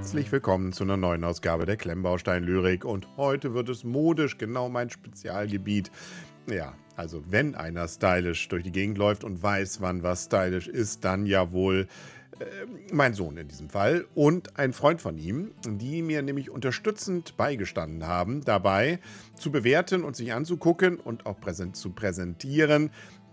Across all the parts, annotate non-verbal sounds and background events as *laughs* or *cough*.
herzlich willkommen zu einer neuen Ausgabe der Klemmbaustein Lyrik und heute wird es modisch genau mein Spezialgebiet. Ja, also wenn einer stylisch durch die Gegend läuft und weiß, wann was stylisch ist, dann ja wohl äh, mein Sohn in diesem Fall und ein Freund von ihm, die mir nämlich unterstützend beigestanden haben, dabei zu bewerten und sich anzugucken und auch präsent zu präsentieren,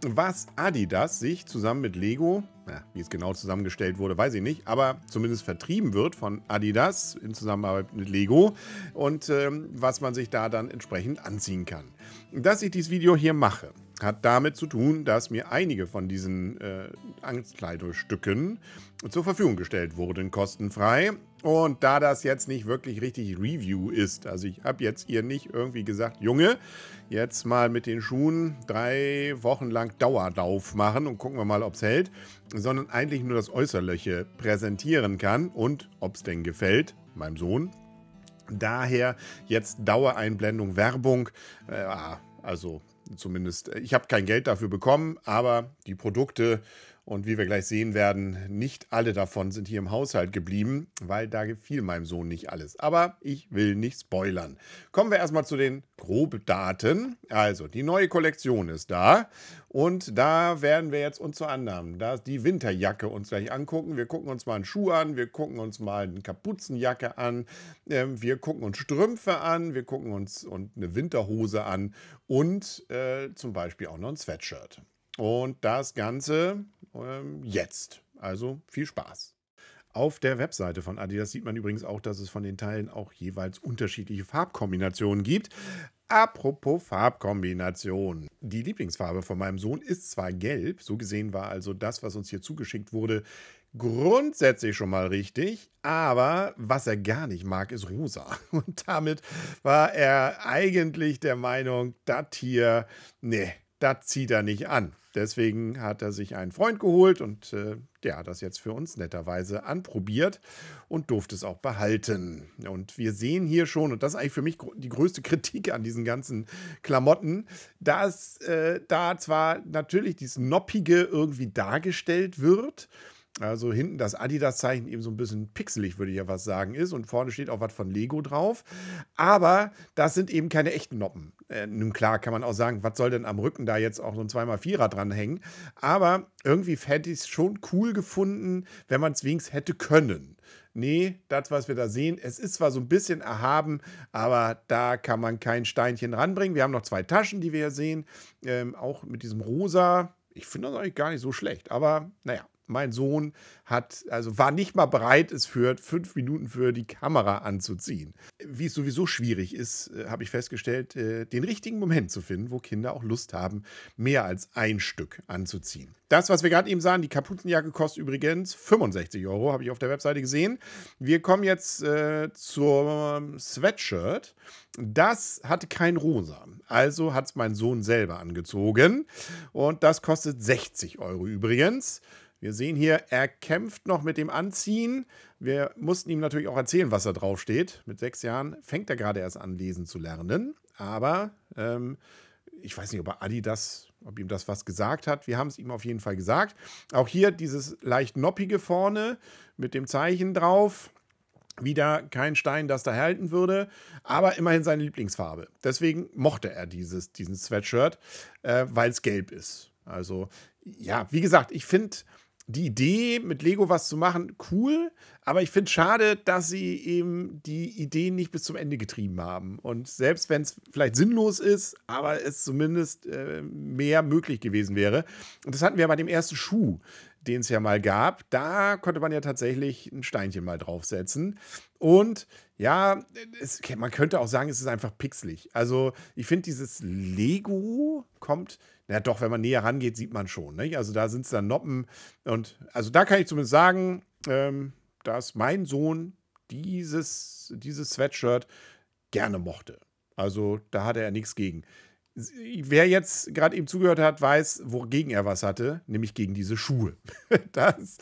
was Adidas sich zusammen mit Lego, na, wie es genau zusammengestellt wurde, weiß ich nicht, aber zumindest vertrieben wird von Adidas in Zusammenarbeit mit Lego und ähm, was man sich da dann entsprechend anziehen kann. Dass ich dieses Video hier mache, hat damit zu tun, dass mir einige von diesen äh, Ankleidungsstücken zur Verfügung gestellt wurden, kostenfrei. Und da das jetzt nicht wirklich richtig Review ist, also ich habe jetzt ihr nicht irgendwie gesagt, Junge, jetzt mal mit den Schuhen drei Wochen lang Dauerlauf machen und gucken wir mal, ob es hält, sondern eigentlich nur das Äußerliche präsentieren kann und ob es denn gefällt, meinem Sohn. Daher jetzt Dauereinblendung, Werbung, äh, ah, also zumindest, äh, ich habe kein Geld dafür bekommen, aber die Produkte und wie wir gleich sehen werden, nicht alle davon sind hier im Haushalt geblieben, weil da gefiel meinem Sohn nicht alles. Aber ich will nicht spoilern. Kommen wir erstmal zu den Grobdaten. Also, die neue Kollektion ist da. Und da werden wir jetzt uns zu Annahmen, da die Winterjacke uns gleich angucken. Wir gucken uns mal einen Schuh an, wir gucken uns mal eine Kapuzenjacke an, ähm, wir gucken uns Strümpfe an, wir gucken uns und eine Winterhose an und äh, zum Beispiel auch noch ein Sweatshirt. Und das Ganze ähm, jetzt. Also viel Spaß. Auf der Webseite von Adidas sieht man übrigens auch, dass es von den Teilen auch jeweils unterschiedliche Farbkombinationen gibt. Apropos Farbkombination. Die Lieblingsfarbe von meinem Sohn ist zwar gelb, so gesehen war also das, was uns hier zugeschickt wurde, grundsätzlich schon mal richtig, aber was er gar nicht mag, ist rosa. *laughs* Und damit war er eigentlich der Meinung, das hier, nee, das zieht er nicht an. Deswegen hat er sich einen Freund geholt und äh, der hat das jetzt für uns netterweise anprobiert und durfte es auch behalten. Und wir sehen hier schon, und das ist eigentlich für mich die größte *laughs* Kritik an diesen ganzen Klamotten, dass äh, da zwar natürlich dieses Noppige irgendwie dargestellt wird, also hinten das Adidas-Zeichen eben so ein bisschen pixelig, würde ich ja was sagen, ist. Und vorne steht auch was von Lego drauf. Aber das sind eben keine echten Noppen. Äh, nun klar kann man auch sagen, was soll denn am Rücken da jetzt auch so ein 2x4er dranhängen. Aber irgendwie hätte ich es schon cool gefunden, wenn man es wenigstens hätte können. Nee, das, was wir da sehen, es ist zwar so ein bisschen erhaben, aber da kann man kein Steinchen ranbringen. Wir haben noch zwei Taschen, die wir hier sehen, ähm, auch mit diesem rosa. Ich finde das eigentlich gar nicht so schlecht, aber naja mein Sohn hat, also war nicht mal bereit, es für fünf Minuten für die Kamera anzuziehen. Wie es sowieso schwierig ist, äh, habe ich festgestellt, äh, den richtigen Moment zu finden, wo Kinder auch Lust haben, mehr als ein Stück anzuziehen. Das, was wir gerade eben sahen, die Kapuzenjacke kostet übrigens 65 Euro, habe ich auf der Webseite gesehen. Wir kommen jetzt äh, zum Sweatshirt. Das hatte kein Rosa, also hat es mein Sohn selber angezogen. Und das kostet 60 Euro übrigens. Wir sehen hier, er kämpft noch mit dem Anziehen. Wir mussten ihm natürlich auch erzählen, was da drauf steht. Mit sechs Jahren fängt er gerade erst an, lesen zu lernen. Aber ähm, ich weiß nicht, ob Adi das, ob ihm das was gesagt hat. Wir haben es ihm auf jeden Fall gesagt. Auch hier dieses leicht noppige vorne mit dem Zeichen drauf. Wieder kein Stein, das da halten würde, aber immerhin seine Lieblingsfarbe. Deswegen mochte er dieses, diesen Sweatshirt, äh, weil es gelb ist. Also, ja, wie gesagt, ich finde, die Idee, mit Lego was zu machen, cool, aber ich finde es schade, dass sie eben die Ideen nicht bis zum Ende getrieben haben. Und selbst wenn es vielleicht sinnlos ist, aber es zumindest äh, mehr möglich gewesen wäre. Und das hatten wir bei dem ersten Schuh den es ja mal gab, da konnte man ja tatsächlich ein Steinchen mal draufsetzen. Und ja, es, man könnte auch sagen, es ist einfach pixelig. Also ich finde, dieses Lego kommt, na doch, wenn man näher rangeht, sieht man schon. Nicht? Also da sind es dann Noppen. Und also da kann ich zumindest sagen, ähm, dass mein Sohn dieses, dieses Sweatshirt gerne mochte. Also da hatte er nichts gegen wer jetzt gerade eben zugehört hat, weiß, wogegen er was hatte, nämlich gegen diese Schuhe. *laughs* Das,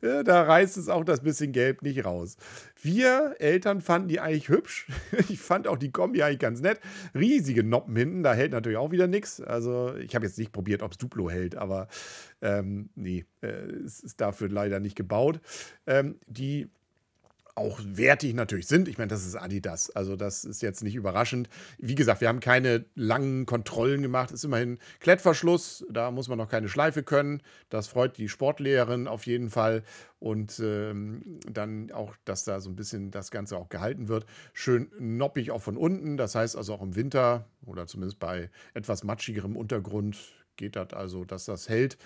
äh, da reißt es auch das bisschen Gelb nicht raus. Wir Eltern fanden die eigentlich hübsch. *laughs* Ich fand auch die Kombi eigentlich ganz nett. Riesige Noppen hinten, da hält natürlich auch wieder nichts. Also ich habe jetzt nicht probiert, ob es Duplo hält, aber ähm, nee, äh, es ist dafür leider nicht gebaut. Ähm, die auch wertig natürlich sind. Ich meine, das ist Adidas. Also das ist jetzt nicht überraschend. Wie gesagt, wir haben keine langen Kontrollen gemacht. Ist immerhin Klettverschluss. Da muss man noch keine Schleife können. Das freut die Sportlehrerin auf jeden Fall. Und ähm, dann auch, dass da so ein bisschen das Ganze auch gehalten wird. Schön noppig auch von unten. Das heißt also auch im Winter oder zumindest bei etwas matschigerem Untergrund geht das also, dass das hält.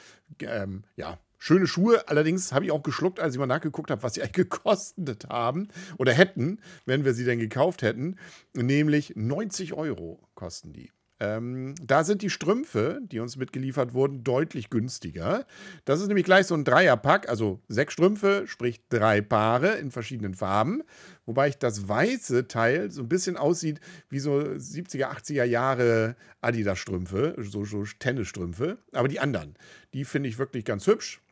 Ähm, ja, Schöne Schuhe, allerdings habe ich auch geschluckt, als ich mal nachgeguckt habe, was sie *laughs* eigentlich gekostet haben oder hätten, wenn wir sie denn gekauft hätten. Nämlich 90 Euro kosten die. Ähm, da sind die Strümpfe, die uns mitgeliefert wurden, deutlich günstiger. Das ist nämlich gleich so ein Dreierpack, also sechs Strümpfe, sprich drei Paare in verschiedenen Farben. Wobei ich das weiße Teil so ein bisschen aussieht wie so 70er, 80er Jahre Adidas-Strümpfe, so, so Tennisstrümpfe. Aber die anderen, die finde ich wirklich ganz hübsch.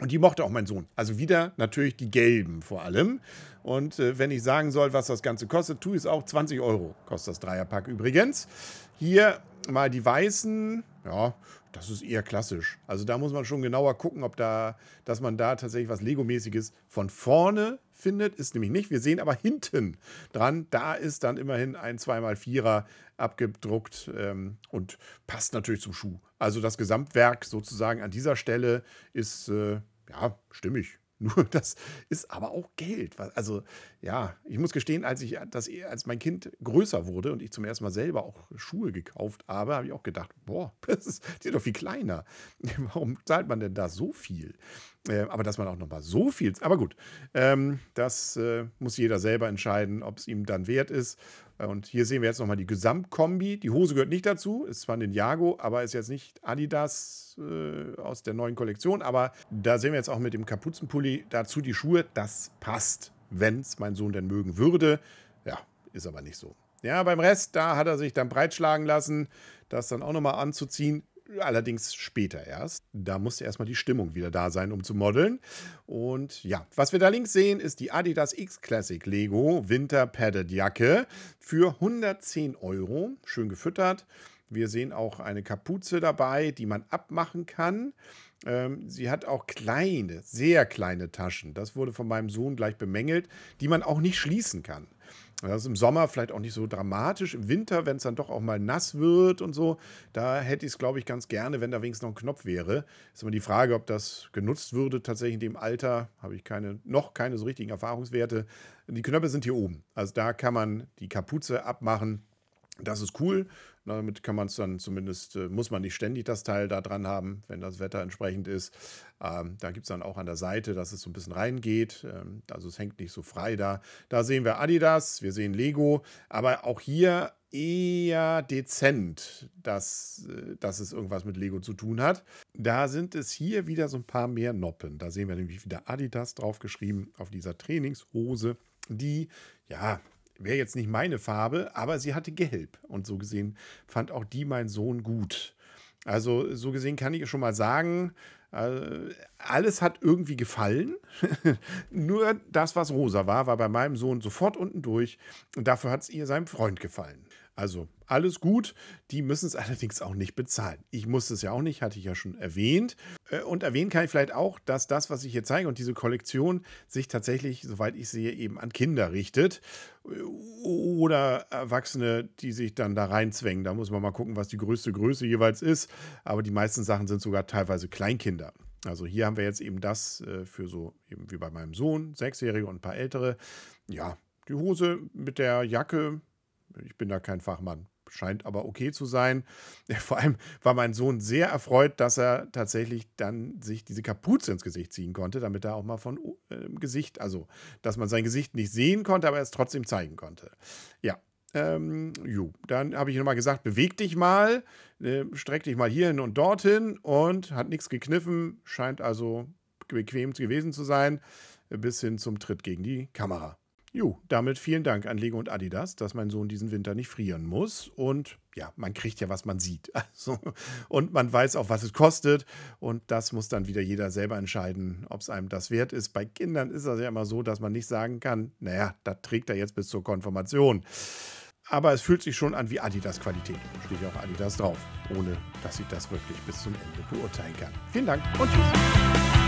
Und die mochte auch mein Sohn. Also wieder natürlich die gelben vor allem. Und äh, wenn ich sagen soll, was das Ganze kostet, tue ich es auch. 20 Euro kostet das Dreierpack übrigens. Hier mal die weißen. Ja, das ist eher klassisch. Also da muss man schon genauer gucken, ob da, dass man da tatsächlich was Lego-mäßiges von vorne findet, ist nämlich nicht. Wir sehen aber hinten dran, da ist dann immerhin ein 2x4er abgedruckt ähm, und passt natürlich zum Schuh. Also das Gesamtwerk sozusagen an dieser Stelle ist äh, ja stimmig. *laughs* Nur das ist aber auch Geld. Also ja, ich muss gestehen, als ich das, als mein Kind größer wurde und ich zum ersten Mal selber auch Schuhe gekauft habe, habe ich auch gedacht, boah, *laughs* das ist, die sind doch viel kleiner. *laughs* Warum zahlt man denn da so viel? Äh, aber dass man auch nochmal so viel. Aber gut, ähm, das äh, muss jeder selber entscheiden, ob es ihm dann wert ist. Äh, und hier sehen wir jetzt nochmal die Gesamtkombi. Die Hose gehört nicht dazu, ist zwar den Jago, aber ist jetzt nicht Adidas äh, aus der neuen Kollektion. Aber da sehen wir jetzt auch mit dem Kapuzenpulli dazu die Schuhe. Das passt, wenn es mein Sohn denn mögen würde. Ja, ist aber nicht so. Ja, beim Rest, da hat er sich dann breitschlagen lassen, das dann auch nochmal anzuziehen allerdings später erst. Da musste erstmal die Stimmung wieder da sein, um zu modeln. Und ja, was wir da links sehen, ist die Adidas X Classic Lego Winter Padded Jacke für 110 Euro. Schön gefüttert. Wir sehen auch eine Kapuze dabei, die man abmachen kann. Ähm, sie hat auch kleine, sehr kleine Taschen. Das wurde von meinem Sohn gleich bemängelt, die man auch nicht schließen kann. Das ist im Sommer vielleicht auch nicht so dramatisch. Im Winter, wenn es dann doch auch mal nass wird und so, da hätte ich es, glaube ich, ganz gerne, wenn da wenigstens noch ein Knopf wäre. Ist immer die Frage, ob das genutzt würde. Tatsächlich in dem Alter habe ich keine, noch keine so richtigen Erfahrungswerte. Die Knöpfe sind hier oben. Also da kann man die Kapuze abmachen das ist cool. Damit kann man es dann zumindest, äh, muss man nicht ständig das Teil da dran haben, wenn das Wetter entsprechend ist. Ähm, da gibt es dann auch an der Seite, dass es so ein bisschen reingeht. Ähm, also es hängt nicht so frei da. Da sehen wir Adidas, wir sehen Lego, aber auch hier eher dezent, dass, äh, dass es irgendwas mit Lego zu tun hat. Da sind es hier wieder so ein paar mehr Noppen. Da sehen wir nämlich wieder Adidas draufgeschrieben auf dieser Trainingshose, die, ja, wäre jetzt nicht meine Farbe, aber sie hatte gelb. Und so gesehen fand auch die mein Sohn gut. Also so gesehen kann ich schon mal sagen, äh, alles hat irgendwie gefallen. *laughs* Nur das, was rosa war, war bei meinem Sohn sofort unten durch. Und dafür hat es ihr seinem Freund gefallen. Also alles gut. Die müssen es *laughs* allerdings auch nicht bezahlen. Ich musste es ja auch nicht, hatte ich ja schon erwähnt. Äh, und erwähnen kann ich vielleicht auch, dass das, was ich hier zeige und diese Kollektion sich tatsächlich, soweit ich sehe, eben an Kinder richtet äh, oder Erwachsene, die sich dann da reinzwängen. Da muss man mal gucken, was die größte Größe jeweils ist. Aber die meisten Sachen sind sogar teilweise Kleinkinder. Also hier haben wir jetzt eben das äh, für so, eben wie bei meinem Sohn, Sechsjährige und ein paar Ältere. Ja, die Hose mit der Jacke, ich bin da kein Fachmann. Scheint aber okay zu sein. *laughs* Vor allem war mein Sohn sehr erfreut, dass er tatsächlich dann sich diese Kapuze ins Gesicht ziehen konnte, damit er auch mal von äh, Gesicht, also dass man sein Gesicht nicht sehen konnte, aber er es trotzdem zeigen konnte. Ja, ähm, ju, dann habe ich nochmal gesagt, beweg dich mal, äh, streck dich mal hierhin und dorthin und hat nichts gekniffen, scheint also bequem gewesen zu sein, bis hin zum Tritt gegen die Kamera. Jo, damit vielen Dank an Lego und Adidas, dass mein Sohn diesen Winter nicht frieren muss. Und ja, man kriegt ja, was man sieht. *laughs* Also, und man weiß auch, was es kostet. Und das muss dann wieder jeder selber entscheiden, ob es einem das wert ist. Bei Kindern ist das ja immer so, dass man nicht sagen kann, naja, das trägt er jetzt bis zur Konfirmation. Aber es fühlt sich schon an wie Adidas-Qualität. Steht ja auch Adidas drauf, ohne dass ich das wirklich bis zum Ende beurteilen kann. Vielen Dank und tschüss.